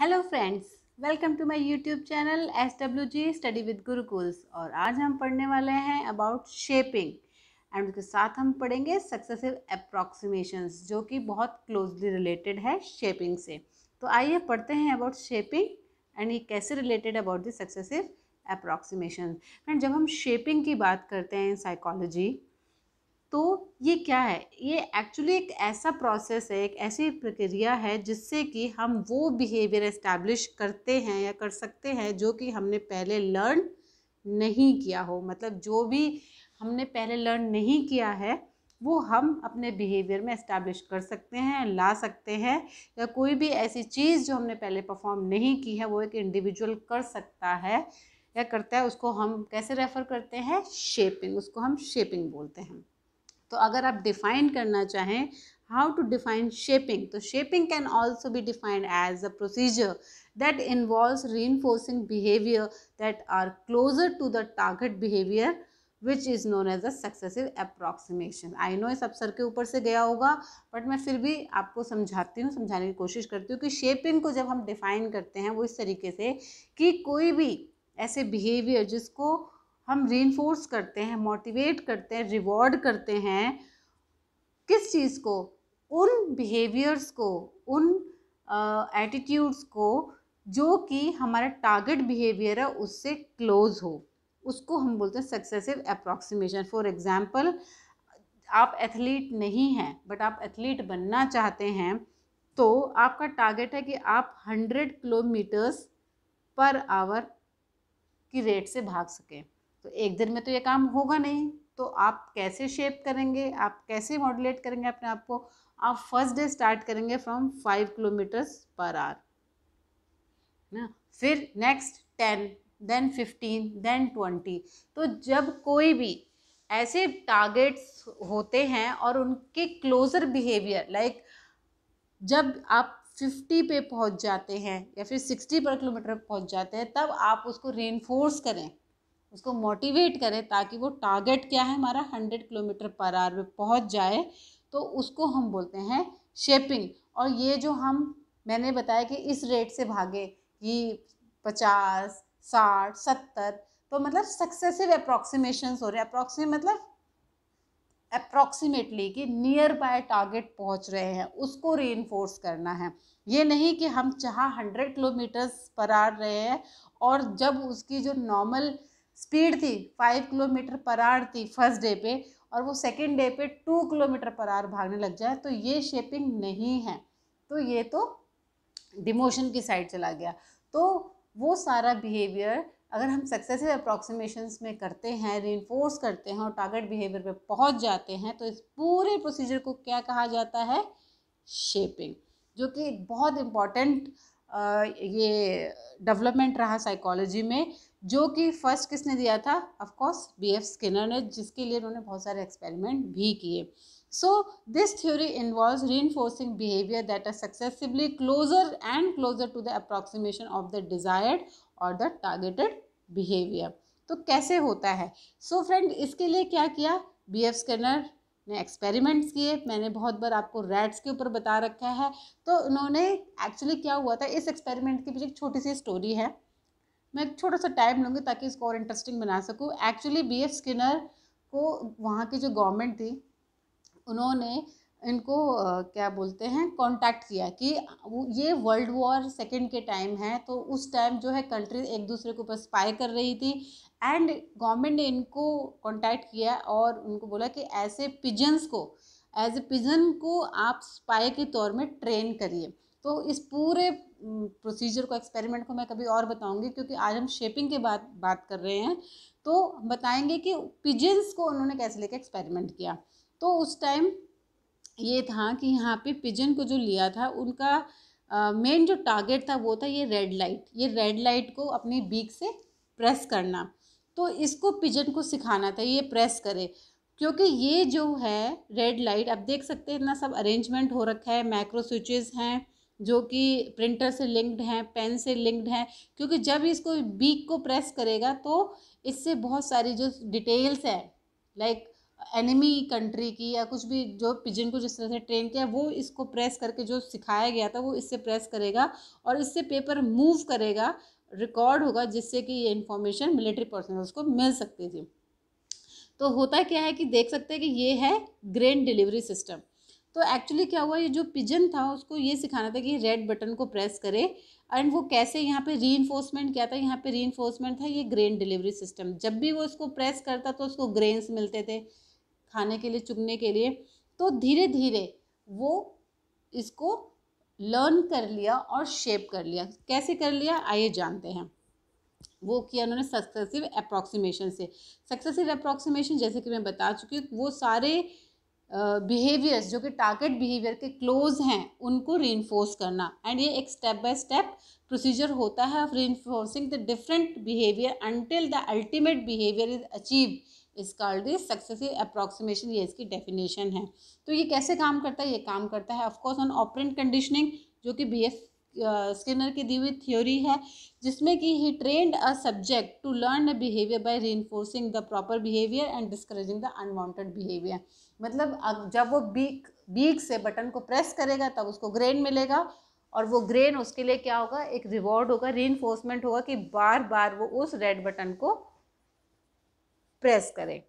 hello friends welcome to my YouTube channel S W G study with Gurukuls और आज हम पढ़ने वाले हैं अबाउट शेपिंग एंड उसके साथ हम पढ़ेंगे सक्सेसिव अप्रॉक्सीमेशंस जो कि बहुत क्लोजली रिलेटेड है शेपिंग से तो आइए पढ़ते हैं अबाउट शेपिंग एंड ये कैसे related about the successive approximation friend जब हम शेपिंग की बात करते हैं साइकोलॉजी तो ये क्या है ये एक्चुअली एक ऐसा प्रोसेस है एक ऐसी प्रक्रिया है जिससे कि हम वो बिहेवियर इस्टेब्लिश करते हैं या कर सकते हैं जो कि हमने पहले लर्न नहीं किया हो मतलब जो भी हमने पहले लर्न नहीं किया है वो हम अपने बिहेवियर में इस्टेब्लिश कर सकते हैं ला सकते हैं या कोई भी ऐसी चीज़ जो हमने पहले परफॉर्म नहीं की है वो एक इंडिविजुअल कर सकता है या करता है उसको हम कैसे रेफ़र करते हैं शेपिंग उसको हम शेपिंग बोलते हैं तो अगर आप डिफाइन करना चाहें हाउ टू डिफाइन शेपिंग तो शेपिंग कैन ऑल्सो भी defined as a procedure that involve reinforcing behaviour that are closer to the target behaviour which is known as a successive approximation I know इस अफसर के ऊपर से गया होगा but मैं फिर भी आपको समझाती हूँ समझाने की कोशिश करती हूँ कि शेपिंग को जब हम डिफाइन करते हैं वो इस तरीके से कि कोई भी ऐसे बिहेवियर जिसको हम रेनफोर्स करते हैं मोटिवेट करते हैं रिवॉर्ड करते हैं किस चीज़ को उन बिहेवियर्स को उन एटीट्यूड्स को जो कि हमारा टारगेट बिहेवियर है उससे क्लोज हो उसको हम बोलते हैं सक्सेसिव अप्रॉक्सीमेशन फॉर एग्ज़ाम्पल आप एथलीट नहीं हैं बट आप एथलीट बनना चाहते हैं तो आपका टारगेट है कि आप हंड्रेड किलोमीटर्स पर आवर की रेट से भाग सकें तो एक दिन में तो ये काम होगा नहीं तो आप कैसे शेप करेंगे आप कैसे मॉडुलेट करेंगे अपने आप को आप फर्स्ट डे स्टार्ट करेंगे from five kilometres per hour ना फिर next ten then fifteen then twenty तो जब कोई भी ऐसे टारगेट्स होते हैं और उनके क्लोज़र बिहेवियर लाइक जब आप फिफ्टी पे पहुंच जाते हैं या फिर सिक्सटी पर किलोमीटर पहुंच जाते हैं तब आप उसको रेनफोर्स करें उसको मोटिवेट करें ताकि वो टारगेट क्या है हमारा हंड्रेड किलोमीटर पर आर में पहुँच जाए तो उसको हम बोलते हैं शेपिंग और ये जो हम मैंने बताया कि इस रेट से भागे कि पचास साठ सत्तर तो मतलब सक्सेसिव अप्रॉक्सीमेशन हो रहे हैं अप्रॉक्सी मतलब अप्रॉक्सीमेटली कि नियर बाय टारगेट पहुंच रहे हैं उसको री करना है ये नहीं कि हम चाह हंड्रेड किलोमीटर्स पर आ रहे हैं और जब उसकी जो नॉर्मल स्पीड थी फाइव किलोमीटर पर आर थी फर्स्ट डे पे और वो सेकेंड डे पे टू किलोमीटर पर आर भागने लग जाए तो ये शेपिंग नहीं है तो ये तो डिमोशन की साइड चला गया तो वो सारा बिहेवियर अगर हम सक्सेसिव अप्रॉक्सीमेशंस में करते हैं रीनफोर्स करते हैं और टारगेट बिहेवियर पे पहुंच जाते हैं तो इस पूरे प्रोसीजर को क्या कहा जाता है शेपिंग जो कि बहुत इम्पॉर्टेंट ये डेवलपमेंट रहा साइकोलॉजी में जो कि फर्स्ट किसने दिया था ऑफकोर्स बी एफ स्किनर ने जिसके लिए उन्होंने बहुत सारे एक्सपेरिमेंट भी किए so this theory involve reinforcing behaviour that are successively closer and closer to the approximation of the desired और द टारगेटेड बिहेवियर तो कैसे होता है सो so फ्रेंड इसके लिए क्या किया बी एफ स्किनर ने एक्सपेरिमेंट्स किए मैंने बहुत बार आपको रैट्स के ऊपर बता रखा है तो उन्होंने एक्चुअली क्या हुआ था इस एक्सपेरिमेंट के पीछे एक छोटी सी स्टोरी है मैं छोटा सा टाइम लूँगी ताकि इसको और इंटरेस्टिंग बना सकूँ एक्चुअली बी एफ स्किनर को वहाँ की जो गवर्नमेंट थी उन्होंने इनको क्या बोलते हैं कांटेक्ट किया कि ये वर्ल्ड वॉर सेकेंड के टाइम है तो उस टाइम जो है कंट्री एक दूसरे के ऊपर स्पाई कर रही थी एंड गवर्नमेंट ने इनको कांटेक्ट किया और उनको बोला कि ऐसे पिजन्स को एज ए पिजन को आप स्पाई के तौर में ट्रेन करिए तो इस पूरे प्रोसीजर को एक्सपेरिमेंट को मैं कभी और बताऊंगी क्योंकि आज हम शेपिंग के बात बात कर रहे हैं तो बताएंगे कि पिजन्स को उन्होंने कैसे लेकर एक्सपेरिमेंट किया तो उस टाइम ये था कि यहाँ पे पिजन को जो लिया था उनका मेन जो टारगेट था वो था ये रेड लाइट ये रेड लाइट को अपनी बीक से प्रेस करना तो इसको पिजन को सिखाना था ये प्रेस करे क्योंकि ये जो है रेड लाइट आप देख सकते हैं इतना सब अरेंजमेंट हो रखा है मैक्रो स्विचेस हैं जो कि प्रिंटर से लिंक्ड हैं पेन से लिंक्ड हैं क्योंकि जब इसको बीक को प्रेस करेगा तो इससे बहुत सारी जो डिटेल्स है लाइक एनिमी कंट्री की या कुछ भी जो पिजन को जिस तरह से ट्रेन किया वो इसको प्रेस करके जो सिखाया गया था वो इससे प्रेस करेगा और इससे पेपर मूव करेगा रिकॉर्ड होगा जिससे कि ये इन्फॉर्मेशन मिलिट्री पर्सनल्स को मिल सकती थी तो होता क्या है कि देख सकते हैं कि ये है ग्रेन डिलीवरी सिस्टम तो एक्चुअली क्या हुआ ये जो पिजन था उसको ये सिखाना था कि रेड बटन को प्रेस करे एंड वो कैसे यहाँ पे री क्या था यहाँ पे री था ये ग्रेन डिलीवरी सिस्टम जब भी वो इसको प्रेस करता तो उसको ग्रेन्स मिलते थे खाने के लिए चुगने के लिए तो धीरे धीरे वो इसको लर्न कर लिया और शेप कर लिया कैसे कर लिया आइए जानते हैं वो किया उन्होंने सक्सेसिव अप्रॉक्सीमेशन से सक्सेसिव अप्रॉक्सीमेशन जैसे कि मैं बता चुकी हूँ वो सारे बिहेवियर्स जो कि टारगेट बिहेवियर के क्लोज हैं उनको री करना एंड ये एक स्टेप बाय स्टेप प्रोसीजर होता है of reward the different behaviour until the ultimate behaviour is achieve is called is successive approximation ये इसकी डेफिनेशन है तो ये कैसे काम करता है ये काम करता है ऑफकोर्स ऑन ऑपरेंट कंडीशनिंग जो कि बी एफ स्किनर की दी हुई थ्योरी है जिसमें कि he trained a subject to learn a behaviour by reward the proper behaviour and discouraging the unwanted behaviour मतलब जब वो बीक बीक से बटन को प्रेस करेगा तब उसको ग्रेन मिलेगा और वो ग्रेन उसके लिए क्या होगा एक रिवॉर्ड होगा री होगा कि बार बार वो उस रेड बटन को प्रेस करे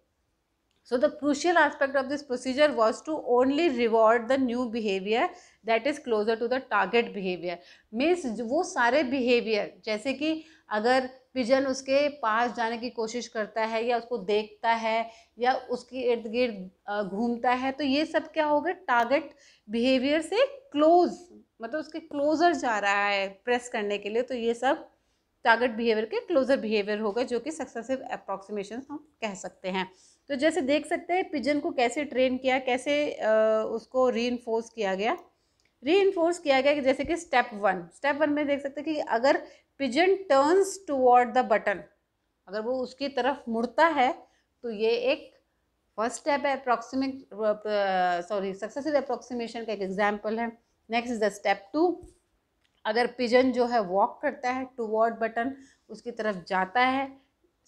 so the crucial aspect of this procedure was to only reward the new behaviour that is closer to the target behaviour means वो सारे बिहेवियर जैसे कि अगर पिजन उसके पास जाने की कोशिश करता है या उसको देखता है या उसकी इर्द गिर्द घूमता है तो ये सब क्या होगा टारगेट बिहेवियर से क्लोज मतलब उसके क्लोज़र जा रहा है प्रेस करने के लिए तो ये सब टारगेट बिहेवियर के क्लोजर बिहेवियर होगा जो कि सक्सेसिव अप्रॉक्सीमेशन हम कह सकते हैं तो जैसे देख सकते हैं पिजन को कैसे ट्रेन किया कैसे उसको री किया गया री किया गया जैसे कि स्टेप वन स्टेप वन में देख सकते हैं कि अगर pigeon turns toward the button अगर वो उसकी तरफ मुड़ता है तो ये एक फर्स्ट स्टेप है अप्रॉक्सीमेट सॉरी सक्सेसिव अप्रॉक्सीमेशन का एक एग्जाम्पल है next is the step two अगर पिजन जो है वॉक करता है टूवर्ड बटन उसकी तरफ जाता है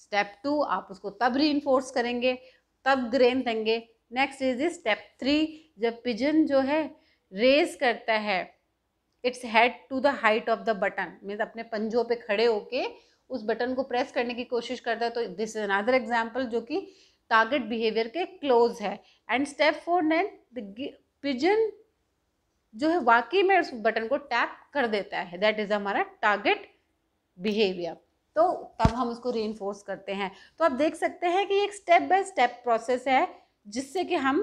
स्टेप टू आप उसको तब री करेंगे तब ग्रेन देंगे next is the step three जब पिजन जो है रेस करता है its head to the height of the button means अपने पंजों पे खड़े होके उस बटन को प्रेस करने की कोशिश करता है तो दिस इज अनदर एग्जाम्पल जो कि टारगेट बिहेवियर के क्लोज है एंड स्टेप फोर नैन द पिजन जो है वाकई में उस बटन को टैप कर देता है दैट इज़ हमारा टारगेट बिहेवियर तो तब हम उसको री करते हैं तो आप देख सकते हैं कि एक स्टेप बाय स्टेप प्रोसेस है जिससे कि हम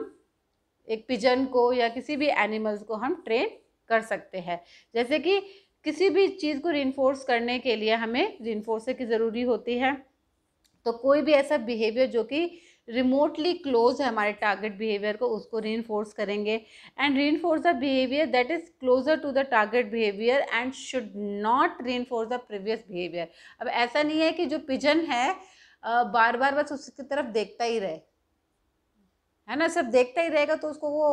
एक पिजन को या किसी भी एनिमल्स को हम ट्रेन कर सकते हैं जैसे कि किसी भी चीज़ को रिनफोर्स करने के लिए हमें रिनफोर्सर की ज़रूरी होती है तो कोई भी ऐसा बिहेवियर जो कि रिमोटली क्लोज है हमारे टारगेट बिहेवियर को उसको री करेंगे and reward the behaviour that is closer to the target behaviour and should not reward the previous behaviour अब ऐसा नहीं है कि जो पिजन है बार बार बस उसकी तरफ देखता ही रहे है ना सब देखता ही रहेगा तो उसको वो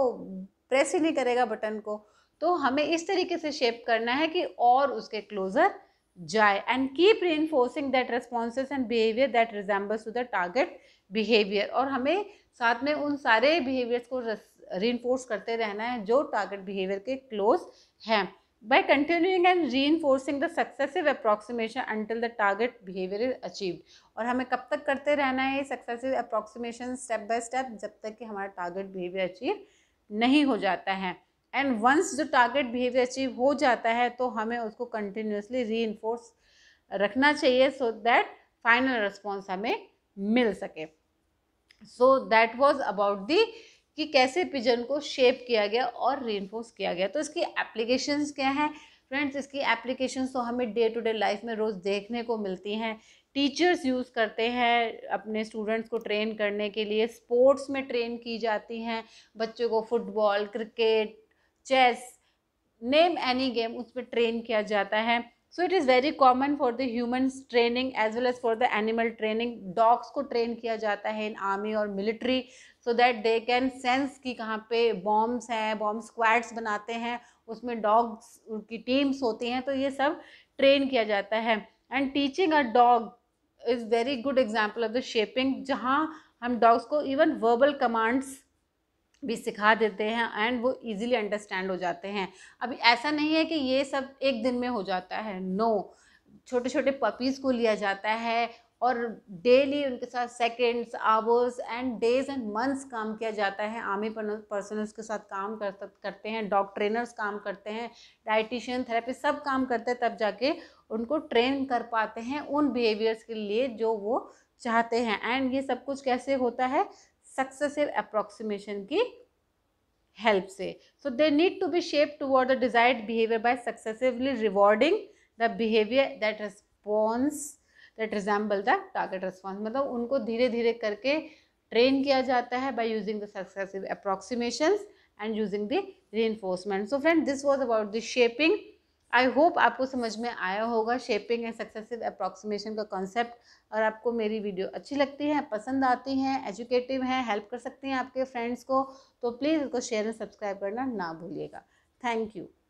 प्रेस ही नहीं करेगा बटन को तो हमें इस तरीके से शेप करना है कि और उसके क्लोजर जाए and keep reinforcing that responses and behaviour that resembles to the target behaviour और हमें साथ में उन सारे बिहेवियर्स को reinforce करते रहना है जो टारगेट बिहेवियर के क्लोज हैं continuing and reinforcing the successive approximation until the target behaviour is achieve और हमें कब तक करते रहना है ये successive approximation step by step जब तक कि हमारा टारगेट बिहेवियर अचीव नहीं हो जाता है एंड वंस जो टारगेट बिहेवियर अचीव हो जाता है तो हमें उसको कंटिन्यूसली री रखना चाहिए सो दैट फाइनल रिस्पॉन्स हमें मिल सके so that was about the कि कैसे पिजन को शेप किया गया और री किया गया तो इसकी एप्लीकेशंस क्या हैं फ्रेंड्स इसकी एप्लीकेशंस तो हमें डे टू डे लाइफ में रोज़ देखने को मिलती हैं टीचर्स यूज़ करते हैं अपने स्टूडेंट्स को ट्रेन करने के लिए स्पोर्ट्स में ट्रेन की जाती हैं बच्चों को football cricket chess name any game उस पर ट्रेन किया जाता है so it is very common for the humans training as well as for the animal training dogs को ट्रेन किया जाता है इन आर्मी और military so that they can sense कि कहाँ पे बॉम्ब्स हैं बॉम्ब स्क्वाड्स बनाते हैं उसमें डॉग्स उनकी टीम्स होती हैं तो ये सब ट्रेन किया जाता है and teaching a dog is very good example of the shaping जहाँ हम डॉग्स को इवन वर्बल कमांड्स भी सिखा देते हैं एंड वो इजीली अंडरस्टैंड हो जाते हैं अभी ऐसा नहीं है कि ये सब एक दिन में हो जाता है नो छोटे छोटे पपीज़ को लिया जाता है और डेली उनके साथ seconds hours and days and months काम किया जाता है आर्मी पर्सन उसके साथ काम कर करते हैं डॉग ट्रेनर्स काम करते हैं डाइटिशियन थेरेपिस्ट सब काम करते हैं तब जाके उनको ट्रेन कर पाते हैं उन बिहेवियर्स के लिए जो वो चाहते हैं एंड ये सब कुछ कैसे होता है सक्सेसिव अप्रोक्सीमेशन की हेल्प से so they need to be shape toward the desired behaviour by successively rewarding the behaviour that response that resemble the target response मतलब उनको धीरे धीरे करके ट्रेन किया जाता है by using the successive approximation and using the reinforcement so friend this was about the shaping I hope आपको समझ में आया होगा शेपिंग एंड सक्सेसिव अप्रॉक्सीमेशन का कॉन्सेप्ट और आपको मेरी वीडियो अच्छी लगती है पसंद आती हैं एजुकेटिव हैं हेल्प कर सकती हैं आपके फ्रेंड्स को तो प्लीज़ इसको शेयर एंड सब्सक्राइब करना ना भूलिएगा थैंक यू